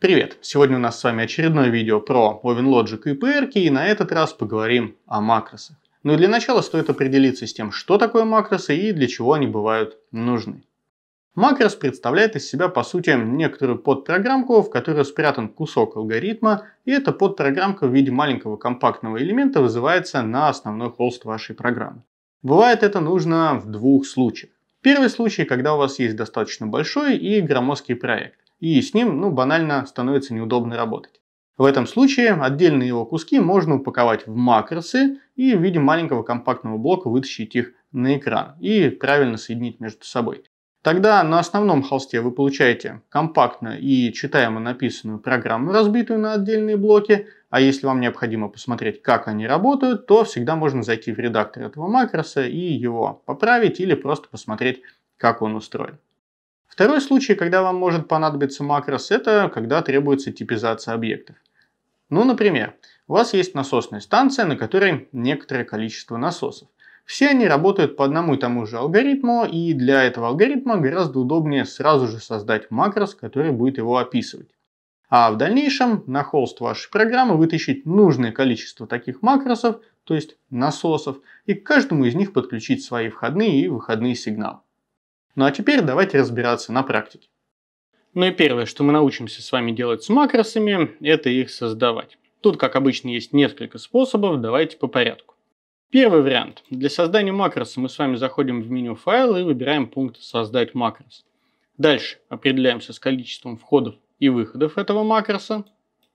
Привет! Сегодня у нас с вами очередное видео про OvenLogic и PR, и на этот раз поговорим о макросах. Но для начала стоит определиться с тем, что такое макросы и для чего они бывают нужны. Макрос представляет из себя, по сути, некоторую подпрограммку, в которую спрятан кусок алгоритма, и эта подпрограммка в виде маленького компактного элемента вызывается на основной холст вашей программы. Бывает это нужно в двух случаях. Первый случай, когда у вас есть достаточно большой и громоздкий проект и с ним ну, банально становится неудобно работать. В этом случае отдельные его куски можно упаковать в макросы и в виде маленького компактного блока вытащить их на экран и правильно соединить между собой. Тогда на основном холсте вы получаете компактно и читаемо написанную программу, разбитую на отдельные блоки, а если вам необходимо посмотреть, как они работают, то всегда можно зайти в редактор этого макроса и его поправить или просто посмотреть, как он устроен. Второй случай, когда вам может понадобиться макрос, это когда требуется типизация объектов. Ну, например, у вас есть насосная станция, на которой некоторое количество насосов. Все они работают по одному и тому же алгоритму, и для этого алгоритма гораздо удобнее сразу же создать макрос, который будет его описывать. А в дальнейшем на холст вашей программы вытащить нужное количество таких макросов, то есть насосов, и к каждому из них подключить свои входные и выходные сигналы. Ну а теперь давайте разбираться на практике. Ну и первое, что мы научимся с вами делать с макросами, это их создавать. Тут, как обычно, есть несколько способов, давайте по порядку. Первый вариант. Для создания макроса мы с вами заходим в меню файл и выбираем пункт «Создать макрос». Дальше определяемся с количеством входов и выходов этого макроса,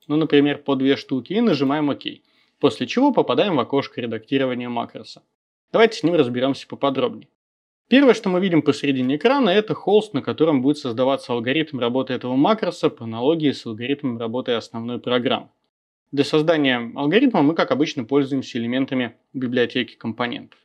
ну, например, по две штуки, и нажимаем «Ок», после чего попадаем в окошко редактирования макроса. Давайте с ним разберемся поподробнее. Первое, что мы видим посередине экрана, это холст, на котором будет создаваться алгоритм работы этого макроса по аналогии с алгоритмом работы основной программы. Для создания алгоритма мы, как обычно, пользуемся элементами библиотеки компонентов.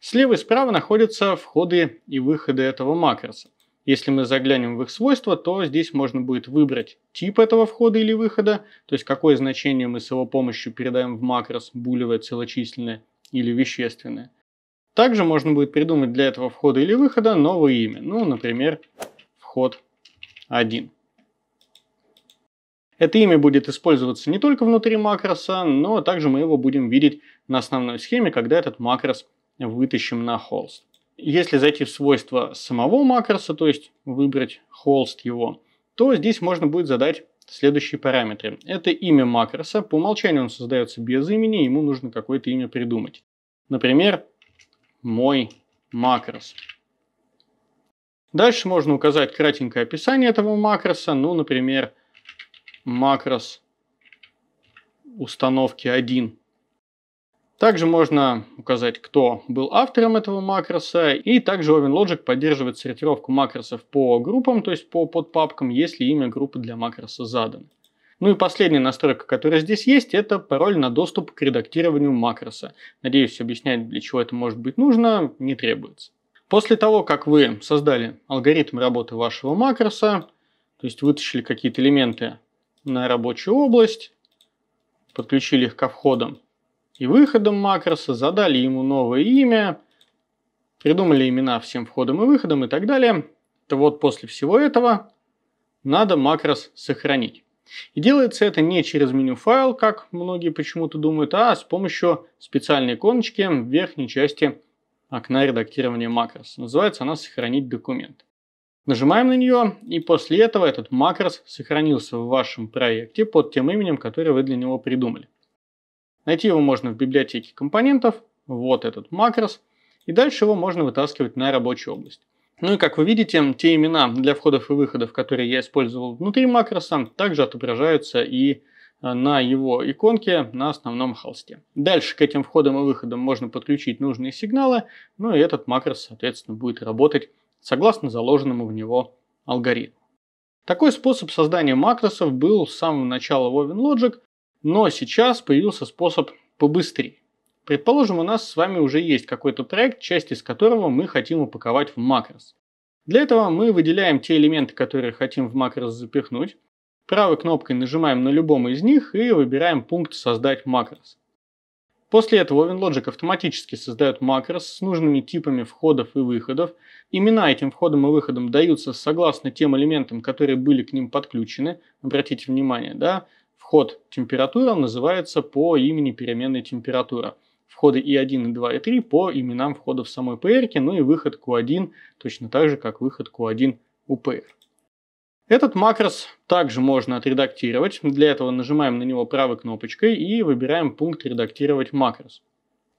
Слева и справа находятся входы и выходы этого макроса. Если мы заглянем в их свойства, то здесь можно будет выбрать тип этого входа или выхода, то есть какое значение мы с его помощью передаем в макрос, булевое, целочисленное или вещественное. Также можно будет придумать для этого входа или выхода новое имя. Ну, например, вход 1. Это имя будет использоваться не только внутри макроса, но также мы его будем видеть на основной схеме, когда этот макрос вытащим на холст. Если зайти в свойства самого макроса, то есть выбрать холст его, то здесь можно будет задать следующие параметры. Это имя макроса, по умолчанию он создается без имени, ему нужно какое-то имя придумать. Например, мой макрос. Дальше можно указать кратенькое описание этого макроса. Ну, например, макрос установки 1. Также можно указать, кто был автором этого макроса. И также OpenLogic поддерживает сортировку макросов по группам, то есть по подпапкам, если имя группы для макроса задано. Ну и последняя настройка, которая здесь есть, это пароль на доступ к редактированию макроса. Надеюсь, объяснять, для чего это может быть нужно, не требуется. После того, как вы создали алгоритм работы вашего макроса, то есть вытащили какие-то элементы на рабочую область, подключили их ко входам и выходам макроса, задали ему новое имя, придумали имена всем входам и выходам и так далее, то вот после всего этого надо макрос сохранить. И делается это не через меню файл, как многие почему-то думают, а с помощью специальной иконочки в верхней части окна редактирования макрос. Называется она «Сохранить документ». Нажимаем на нее, и после этого этот макрос сохранился в вашем проекте под тем именем, которое вы для него придумали. Найти его можно в библиотеке компонентов, вот этот макрос, и дальше его можно вытаскивать на рабочую область. Ну и как вы видите, те имена для входов и выходов, которые я использовал внутри макроса, также отображаются и э, на его иконке на основном холсте. Дальше к этим входам и выходам можно подключить нужные сигналы, ну и этот макрос, соответственно, будет работать согласно заложенному в него алгоритму. Такой способ создания макросов был с самого начала в OvenLogic, но сейчас появился способ побыстрее. Предположим, у нас с вами уже есть какой-то проект, часть из которого мы хотим упаковать в макрос. Для этого мы выделяем те элементы, которые хотим в макрос запихнуть. Правой кнопкой нажимаем на любом из них и выбираем пункт «Создать макрос». После этого OpenLogic автоматически создает макрос с нужными типами входов и выходов. Имена этим входом и выходом даются согласно тем элементам, которые были к ним подключены. Обратите внимание, да, вход температура называется по имени переменной температура – входы И1, и 2, и 3 по именам входов самой PR, ну и выход Q1 точно так же, как выход Q1 у PR. Этот макрос также можно отредактировать. Для этого нажимаем на него правой кнопочкой и выбираем пункт «Редактировать макрос».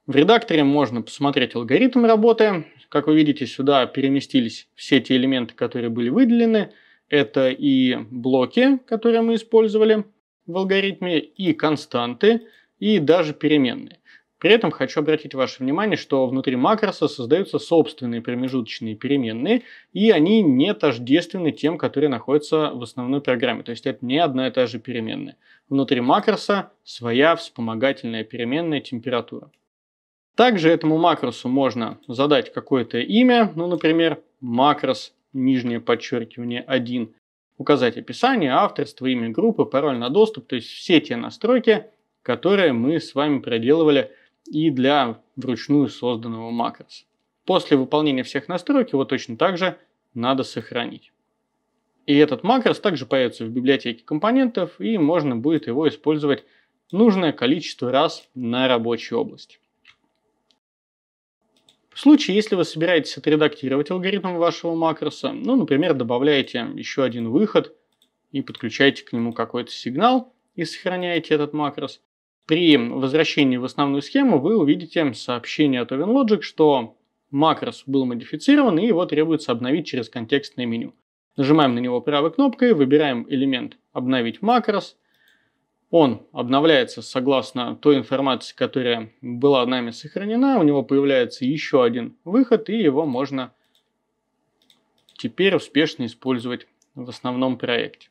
В редакторе можно посмотреть алгоритм работы. Как вы видите, сюда переместились все те элементы, которые были выделены. Это и блоки, которые мы использовали в алгоритме, и константы, и даже переменные. При этом хочу обратить ваше внимание, что внутри макроса создаются собственные промежуточные переменные, и они не тождественны тем, которые находятся в основной программе. То есть это не одна и та же переменная. Внутри макроса своя вспомогательная переменная температура. Также этому макросу можно задать какое-то имя, ну, например, макрос, нижнее подчеркивание 1, указать описание, авторство, имя группы, пароль на доступ, то есть все те настройки, которые мы с вами проделывали и для вручную созданного макроса. После выполнения всех настроек его точно так же надо сохранить. И этот макрос также появится в библиотеке компонентов, и можно будет его использовать нужное количество раз на рабочей области. В случае, если вы собираетесь отредактировать алгоритм вашего макроса, ну, например, добавляете еще один выход и подключаете к нему какой-то сигнал и сохраняете этот макрос, при возвращении в основную схему вы увидите сообщение от OvenLogic, что макрос был модифицирован и его требуется обновить через контекстное меню. Нажимаем на него правой кнопкой, выбираем элемент «Обновить макрос», он обновляется согласно той информации, которая была нами сохранена. У него появляется еще один выход, и его можно теперь успешно использовать в основном проекте.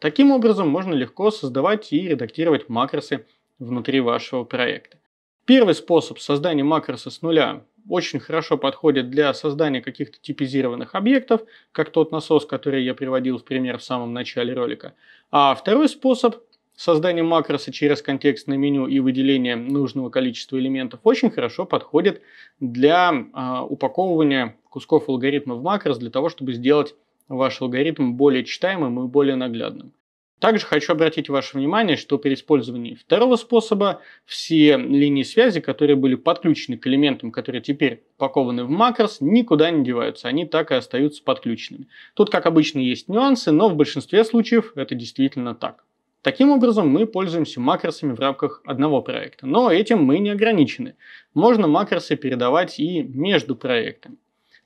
Таким образом можно легко создавать и редактировать макросы внутри вашего проекта. Первый способ создания макроса с нуля очень хорошо подходит для создания каких-то типизированных объектов, как тот насос, который я приводил в пример в самом начале ролика. А второй способ создания макроса через контекстное меню и выделение нужного количества элементов очень хорошо подходит для э, упаковывания кусков алгоритма в макрос для того, чтобы сделать ваш алгоритм более читаемым и более наглядным. Также хочу обратить ваше внимание, что при использовании второго способа все линии связи, которые были подключены к элементам, которые теперь упакованы в макрос, никуда не деваются, они так и остаются подключенными. Тут, как обычно, есть нюансы, но в большинстве случаев это действительно так. Таким образом, мы пользуемся макросами в рамках одного проекта, но этим мы не ограничены. Можно макросы передавать и между проектами.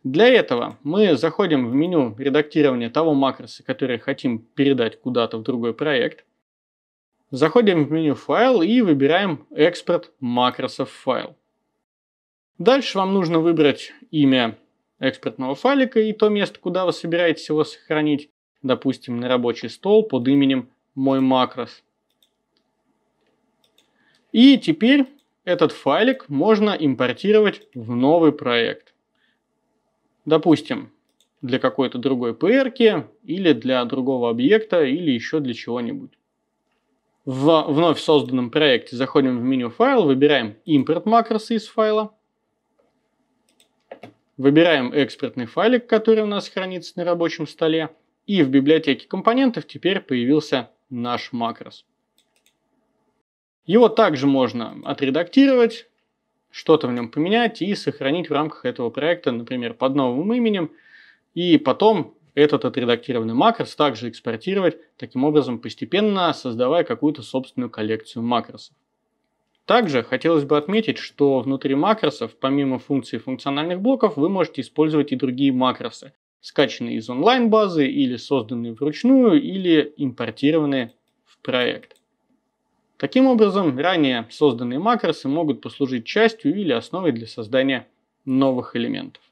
Для этого мы заходим в меню редактирования того макроса, который хотим передать куда-то в другой проект. Заходим в меню «Файл» и выбираем «Экспорт макросов файл». Дальше вам нужно выбрать имя экспортного файлика и то место, куда вы собираетесь его сохранить, допустим, на рабочий стол под именем «Мой макрос». И теперь этот файлик можно импортировать в новый проект. Допустим, для какой-то другой PR или для другого объекта или еще для чего-нибудь. В вновь созданном проекте заходим в меню файл, выбираем импорт макросы из файла, выбираем экспортный файлик, который у нас хранится на рабочем столе, и в библиотеке компонентов теперь появился наш макрос. Его также можно отредактировать, что-то в нем поменять и сохранить в рамках этого проекта, например, под новым именем, и потом этот отредактированный макрос также экспортировать, таким образом постепенно создавая какую-то собственную коллекцию макросов. Также хотелось бы отметить, что внутри макросов, помимо функций функциональных блоков, вы можете использовать и другие макросы, скачанные из онлайн-базы или созданные вручную, или импортированные в проект. Таким образом, ранее созданные макросы могут послужить частью или основой для создания новых элементов.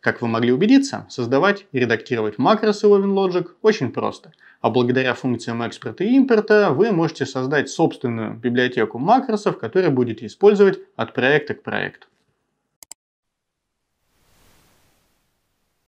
Как вы могли убедиться, создавать и редактировать макросы в OpenLogic очень просто. А благодаря функциям экспорта и импорта вы можете создать собственную библиотеку макросов, которая будет использовать от проекта к проекту.